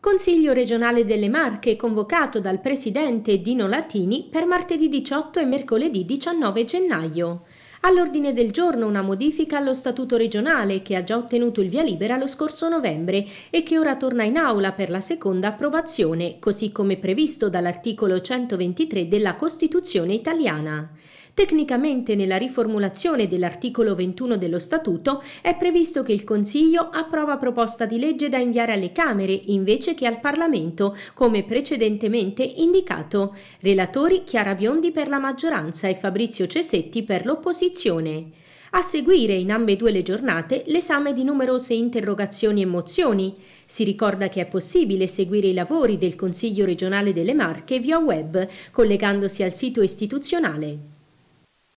Consiglio regionale delle Marche convocato dal presidente Dino Latini per martedì 18 e mercoledì 19 gennaio. All'ordine del giorno una modifica allo statuto regionale che ha già ottenuto il via libera lo scorso novembre e che ora torna in aula per la seconda approvazione, così come previsto dall'articolo 123 della Costituzione italiana. Tecnicamente nella riformulazione dell'articolo 21 dello Statuto è previsto che il Consiglio approva proposta di legge da inviare alle Camere invece che al Parlamento, come precedentemente indicato. Relatori Chiara Biondi per la maggioranza e Fabrizio Cesetti per l'opposizione. A seguire in ambedue le giornate l'esame di numerose interrogazioni e mozioni. Si ricorda che è possibile seguire i lavori del Consiglio regionale delle Marche via web collegandosi al sito istituzionale.